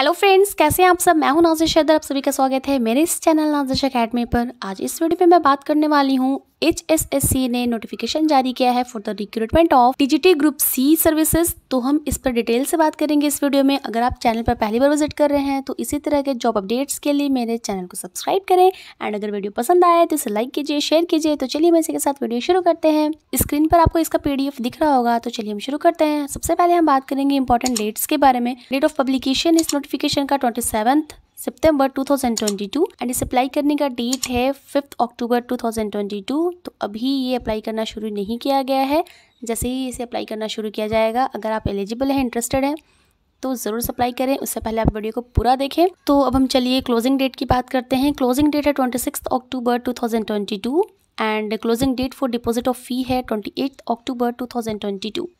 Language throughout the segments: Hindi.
हेलो फ्रेंड्स कैसे हैं आप सब मैं हूं नाजिश हैदर आप सभी का स्वागत है मेरे इस चैनल नाजिश अकेडमी पर आज इस वीडियो में मैं बात करने वाली हूं एच एस एस सी ने नोटिफिकेशन जारी किया है for the recruitment of TGT group C services तो हम इस पर डिटेल से बात करेंगे इस वीडियो में अगर आप चैनल पर पहली बार विजिट कर रहे हैं तो इसी तरह के जॉब अपडेट्स के लिए मेरे चैनल को सब्सक्राइब करें एंड अगर वीडियो पसंद आए तो इसे लाइक कीजिए शेयर कीजिए तो चलिए मैं इसी के साथ वीडियो शुरू करते हैं स्क्रीन पर आपको इसका पीडीएफ दिख रहा होगा तो चलिए हम शुरू करते हैं सबसे पहले हम बात करेंगे इंपॉर्टेंट डेट्स के बारे में डेट ऑफ पब्लिकेशन इस नोटिफिकेशन का ट्वेंटी सितंबर 2022 एंड इसे अप्लाई करने का डेट है फिफ्थ अक्टूबर 2022 तो अभी ये अप्लाई करना शुरू नहीं किया गया है जैसे ही इसे अप्लाई करना शुरू किया जाएगा अगर आप एलिजिबल हैं इंटरेस्टेड हैं तो ज़रूर सप्लाई करें उससे पहले आप वीडियो को पूरा देखें तो अब हम चलिए क्लोजिंग डेट की बात करते हैं क्लोजिंग डेट है twenty six October two and closing date for deposit of fee है ट्वेंटी अक्टूबर टू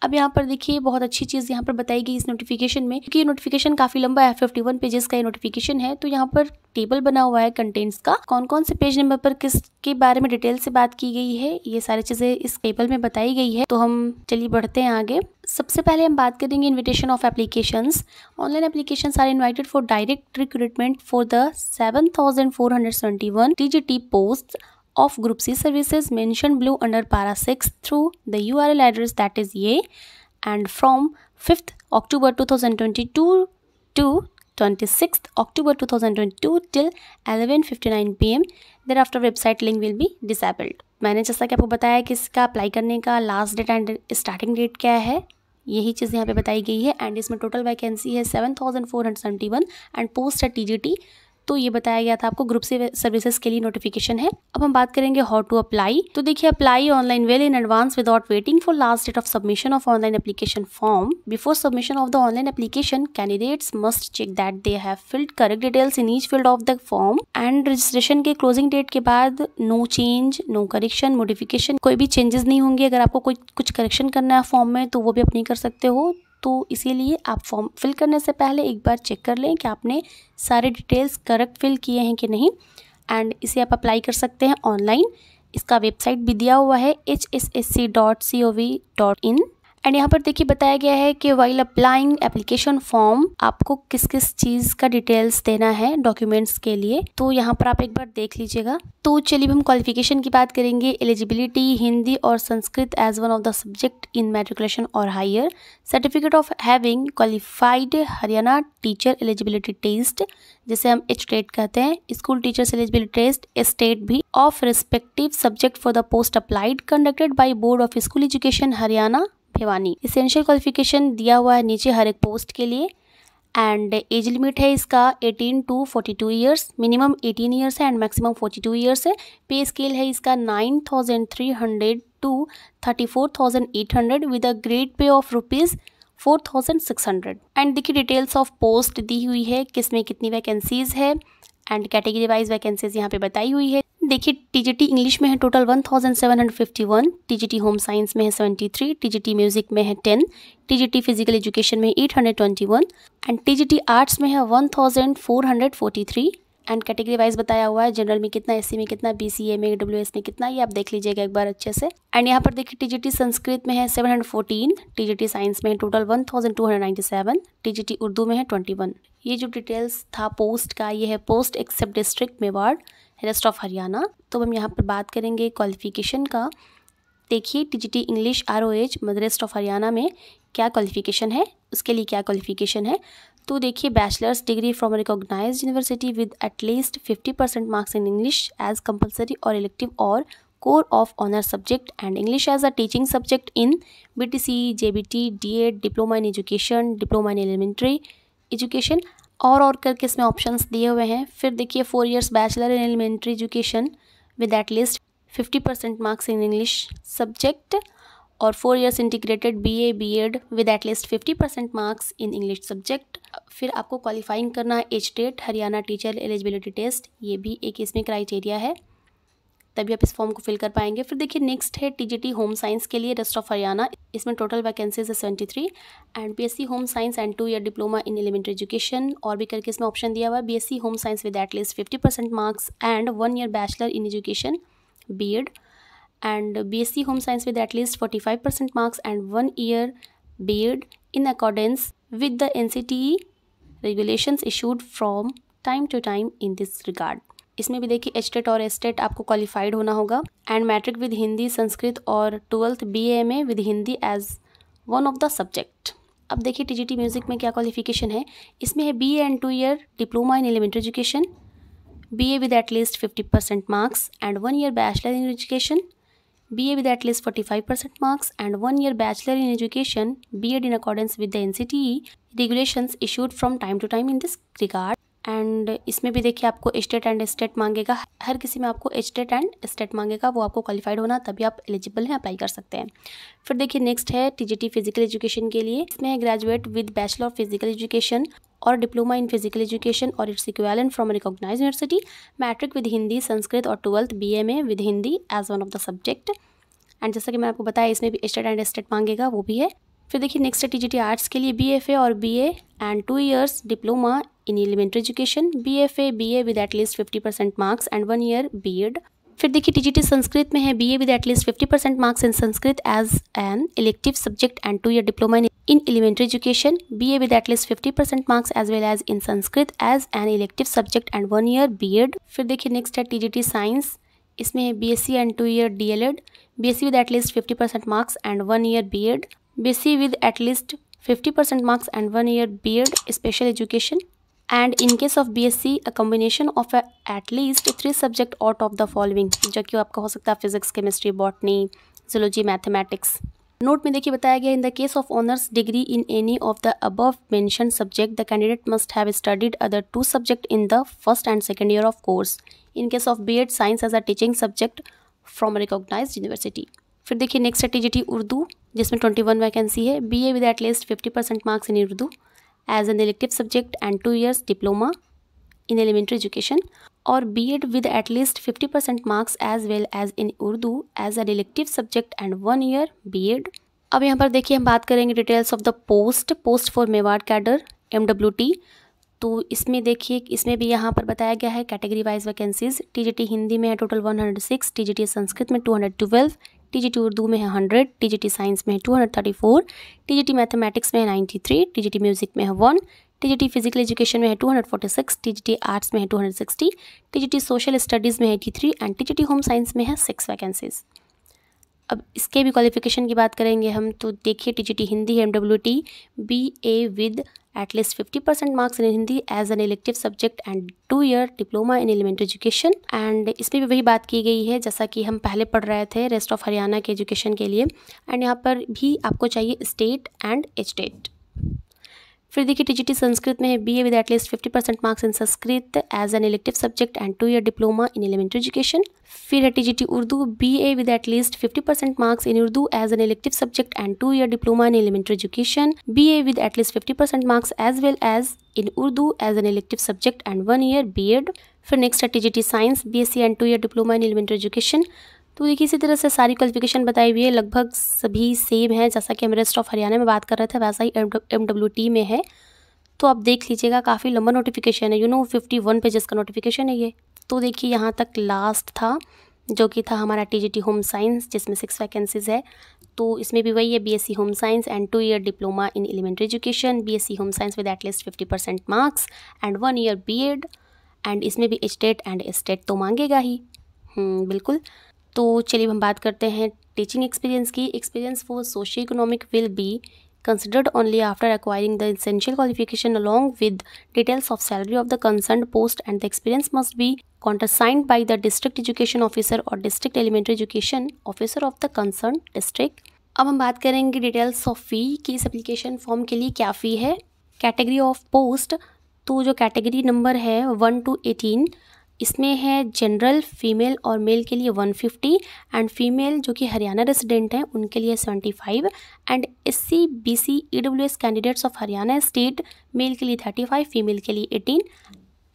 अब यहाँ पर देखिए बहुत अच्छी चीज़ यहाँ पर बताई गई इस नोटिफिकेशन में क्योंकि ये नोटिफिकेशन काफ़ी लंबा है फिफ्टी वन पेजेस का ये नोटिफिकेशन है तो यहाँ पर टेबल बना हुआ है कंटेंट्स का कौन कौन से पेज नंबर पर किस के बारे में डिटेल से बात की गई है ये सारी चीज़ें इस टेबल में बताई गई है तो हम चलिए बढ़ते हैं आगे सबसे पहले हम बात करेंगे invitation of application online application are invited for direct recruitment for the seven thousand four hundred seventy one T G T post of Group C services mentioned below under para 6 through the URL address that is yay and from 5th October 2022 to 26th October 2022 till 11:59 pm thereafter website link will be disabled मैंने जैसा कि आपको बताया कि इसका अप्लाई करने का last date and starting date क्या है यही चीज़ यहाँ पे बताई गई है एंड इसमें टोटल वैकेंसी है seven thousand four hundred seventy one and post है टी जी टी तो ये बताया गया था आपको ग्रुप से सर्विसेज के लिए नोटिफिकेशन है अब हम बात करेंगे हाउ टू अप्लाई तो देखिए apply online well in advance without waiting for last date of submission of online application form before submission of the online application candidates must check that they have filled correct details in each field of the form and registration के क्लोजिंग डेट के बाद no change no correction modification कोई भी चेंजेस नहीं होंगे अगर आपको कोई कुछ करेक्शन करना है फॉर्म में तो वो भी अपनी कर सकते हो तो इसीलिए आप फॉर्म फिल करने से पहले एक बार चेक कर लें कि आपने सारे डिटेल्स करेक्ट फिल किए हैं कि नहीं एंड इसे आप अप्लाई कर सकते हैं ऑनलाइन इसका वेबसाइट भी दिया हुआ है H S S C dot C O V dot in and यहाँ पर देखिए बताया गया है कि वाइल अप्लाइंग एप्लीकेशन फॉर्म आपको किस किस चीज का डिटेल्स देना है डॉक्यूमेंट्स के लिए तो यहाँ पर आप एक बार देख लीजिएगा तो चलिए हम क्वालिफिकेशन की बात करेंगे एलिजिबिलिटी हिंदी और Sanskrit as one of the subject in matriculation और higher certificate of having qualified Haryana teacher eligibility test जिसे हम एच टेट कहते हैं school teacher eligibility test state भी of respective subject for the post applied conducted by board of school education Haryana Bhiwani essential qualification दिया हुआ है नीचे हर एक पोस्ट के लिए एंड एज लिमिट है इसका 18 टू 42 ईयर्स मिनिमम 18 ईयर्स है एंड मैक्सिमम 42 ईयर्स है पे स्केल है इसका 9,300 to 34,800 with a grade pay of rupees four thousand six hundred and देखिए डिटेल्स ऑफ पोस्ट दी हुई है किसमें कितनी वैकेंसीज है एंड कैटेगरी वाइज वैकेंसीज यहाँ पे बताई हुई है देखिए टीजीटी इंग्लिश में है टोटल 1751 टीजीटी होम साइंस में है 73 टीजीटी म्यूजिक में है 10 टीजीटी फिजिकल एजुकेशन में 821 एंड टीजीटी आर्ट्स में है 1443 एंड कैटेगरी वाइज बताया हुआ है जनरल में कितना एससी में कितना बीसीए में डब्ल्यू में कितना ये आप देख लीजिएगा एक बार अच्छे से एंड यहाँ पर देखिए टीजीटी संस्कृत में है 714 टीजीटी साइंस में टोटल 1297 टीजीटी उर्दू में है वन ये जो डिटेल्स था पोस्ट का ये है post except district Mewar rest of Haryana तो हम यहाँ पर बात करेंगे क्वालिफिकेशन का देखिए TGT English R O H rest of Haryana में क्या क्वालिफिकेशन है उसके लिए क्या क्वालिफिकेशन है तो देखिए bachelors degree from recognise university with at least fifty percent marks in English as compulsory और इलेक्टिव और core of honour subject and English as a teaching subject in B T C J B T D Ed diploma in education diploma in elementary education और और करके इसमें ऑप्शंस दिए हुए हैं फिर देखिए four years bachelor in elementary education with at least fifty percent marks in English subject और four years integrated B A B Ed with at least fifty percent marks in English subject फिर आपको क्वालिफाइंग करना है H TET Haryana teacher eligibility test ये भी एक इसमें क्राइटेरिया है तभी आप इस फॉर्म को फिल कर पाएंगे फिर देखिए नेक्स्ट है टीजीटी होम साइंस के लिए रेस्ट ऑफ हरियाणा इसमें टोटल वैकेंसीज है seventy three and BSc home science and two year diploma in elementary education और भी करके इसमें ऑप्शन दिया हुआ है BSc home science with at least fifty percent marks and one year bachelor in education B Ed B home science with with at least marks and one year B B.Ed in accordance with the NCTE regulation issued from time to time in this regard इसमें भी देखिए एस्टेट और एस्टेट आपको क्वालिफाइड होना होगा and matric with Hindi Sanskrit और twelfth B M A with Hindi as one of the subject अब देखिए टी म्यूज़िक में क्या क्वालिफिकेशन है इसमें है B A and two year diploma in elementary education B A with at least fifty percent marks and one year bachelor in education B A with at least forty five percent marks and one year bachelor in education B Ed in accordance with the N C T E issued from time to time in this regard and इसमें भी देखिए आपको स्टेट एंड स्टेट मांगेगा हर किसी में आपको स्टेट एंड स्टेट मांगेगा वो आपको क्वालिफाइड होना तभी आप एलिजिबल हैं अप्लाई कर सकते हैं फिर देखिए नेक्स्ट है टीजीटी फिजिकल एजुकेशन के लिए इसमें है graduate with bachelor of physical education और डिप्लोमा इन फिजिकल एजुकेशन और its equivalent from recognise university matric with Hindi Sanskrit और twelfth B M A with Hindi as one of the subject and जैसा कि मैंने आपको बताया इसमें भी स्टेट एंड स्टेट मांगेगा वो भी है फिर देखिए नेक्स्ट है टी आर्ट्स के लिए बी एफ ए और B A and two years diploma in elementary education B F A B A with at least fifty percent marks and one year B Ed फिर देखिए टीजीटी संस्कृत में है B A with at least fifty percent marks in Sanskrit as an elective subject and two year diploma in elementary education B A with at least fifty percent marks as well as in Sanskrit as an elective subject and one year B Ed फिर देखिए नेक्स्ट है टीजीटी साइंस इसमें है B S C and two year D L Ed B S C with at least fifty percent marks and one year B Ed B S C with at least fifty percent marks and one year B Ed special education in case of B S C uh of of at least three subject out of the following जो कि आपका हो सकता है physics chemistry botany zoology mathematics note में देखिए बताया गया in the case of honours degree in any of the above mention subject the candidate must have studied other two subject in the first and second year of course in case of B Ed science as a teaching subject from recognise university फिर देखिए नेक्स्ट है उर्दू जिसमें ट्वेंटी वन वैकेंसी है B A with at least fifty percent marks in Urdu as an elective subject and two years diploma in elementary education और B Ed with at least fifty percent marks as well as in Urdu as an elective subject and one year B Ed अब यहाँ पर देखिए हम बात करेंगे details of the post post for Mewat cadre M W T तो इसमें देखिए इसमें भी यहाँ पर बताया गया है category wise vacancies T G T Hindi में है total one hundred six T G T Sanskrit में two hundred twelve T Urdu में है hundred T G T science में है two hundred thirty four T G T mathematics में है ninety three T G T music में है one T G T physical education में है two hundred forty six G T arts में है जी टी सोशल स्टडीज़ में है three and T G T home science में है सिक्स वैकेंसीज अब इसके भी क्वालिफिकेशन की बात करेंगे हम तो देखिए T G T Hindi M W T B A with at least fifty percent marks in Hindi as an elective subject and two year diploma in elementary education and इसमें भी वही बात की गई है जैसा कि हम पहले पढ़ रहे थे रेस्ट ऑफ हरियाणा के एजुकेशन के लिए एंड यहाँ पर भी आपको चाहिए स्टेट एंड स्टेट फिर देखिए टीजीटी संस्कृत में है B A with at least fifty percent marks in Sanskrit as an elective subject and two year diploma in elementary education फिर है TGT Urdu B A with at least fifty percent marks in Urdu as an elective subject and two year diploma in elementary education B A with at least fifty percent marks as well as in Urdu as an elective subject and one year B Ed फिर नेक्स्ट है TGT science B S C and two year diploma in elementary education तो देखिए इसी तरह से सारी क्वालिफिकेशन बताई हुई है लगभग सभी सेम है जैसा कि हम रेस्ट ऑफ हरियाणा में बात कर रहे थे वैसा ही एम डब्ल्यू टी में है तो आप देख लीजिएगा काफ़ी लंबा नोटिफिकेशन है you know fifty one pages का नोटिफिकेशन है ये तो देखिए यहाँ तक लास्ट था जो कि था हमारा टी होम साइंस जिसमें सिक्स वैकेंसीज़ है तो इसमें भी वही है BSc home science and two year diploma in elementary education BSc home science with at least fifty percent marks and one year Ed and इसमें भी स्टेट एंड स्टेट तो मांगेगा ही हम्म, बिल्कुल तो चलिए हम बात करते हैं टीचिंग एक्सपीरियंस की experience for socio economic will be considered only after acquiring the essential qualification along with details of salary of the concern post and the experience must be countersigned by the district education officer और district elementary education officer of the concern district अब हम बात करेंगे डिटेल्स ऑफ फी की इस एप्लीकेशन फॉर्म के लिए क्या फ़ी है कैटेगरी ऑफ पोस्ट तो जो कैटेगरी नंबर है वन टू एटीन इसमें है जनरल फीमेल और मेल के लिए 150 एंड फीमेल जो कि हरियाणा रेसिडेंट हैं उनके लिए 75 and S C B C E W S candidates of Haryana state male के लिए 35 फीमेल के लिए 18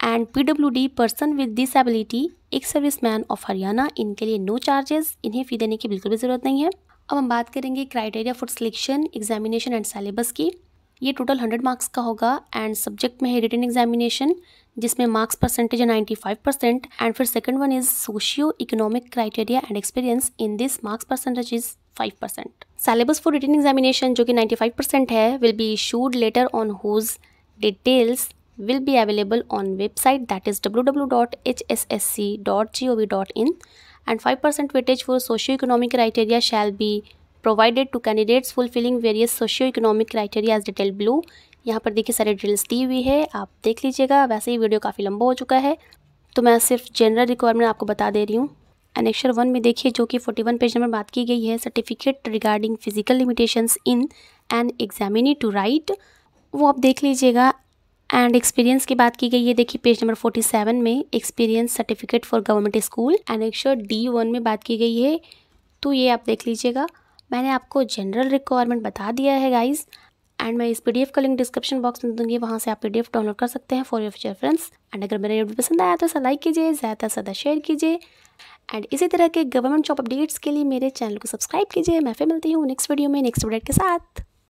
and P W D person with disability एक सर्विस मैन ऑफ हरियाणा इनके लिए नो चार्जेस इन्हें फ़ी देने की बिल्कुल भी ज़रूरत नहीं है अब हम बात करेंगे criteria for selection examination and syllabus की ये टोटल हंड्रेड मार्क्स का होगा एंड सब्जेक्ट में है रिटर्न एग्जामिनेशन जिसमें मार्क्स परसेंटेज है नाइन्टी फाइव परसेंट एंड फिर second one is socio economic criteria and experience in this marks percentage is five percent syllabus for written examination जो कि नाइन्टी फाइव परसेंट है will be issued later on whose details will be available on website that is W W dot H S S C dot G O V dot in and five percent weightage for socio economic criteria shall be provided to candidates fulfilling various socio economic criteria as detail below यहाँ पर देखिए सारे ड्रिल्स दी हुई है आप देख लीजिएगा वैसे ही वीडियो काफ़ी लंबा हो चुका है तो मैं सिर्फ जनरल रिक्वायरमेंट आपको बता दे रही हूँ एनेक्शर वन में देखिए जो कि 41 पेज नंबर बात की गई है certificate regarding physical limitations in and examinee to write वो आप देख लीजिएगा एंड एक्सपीरियंस की बात की गई है देखिए पेज नंबर 47 में experience certificate for government school annexure D one में बात की गई है तो ये आप देख लीजिएगा मैंने आपको जनरल रिक्वायरमेंट बता दिया है गाइज़ एंड मैं इस पीडीएफ का लिंक डिस्क्रिप्शन बॉक्स में दूंगी वहाँ से आप पीडीएफ डाउनलोड कर सकते हैं for your future friends and अगर मेरा वीडियो पसंद आया तो इसे लाइक कीजिए ज़्यादा से ज़्यादा शेयर कीजिए एंड इसी तरह के गवर्नमेंट जॉब अपडेट्स के लिए मेरे चैनल को सब्सक्राइब कीजिए मैं फिर मिलती हूँ नेक्स्ट वीडियो में नेक्स्ट अपडेट के साथ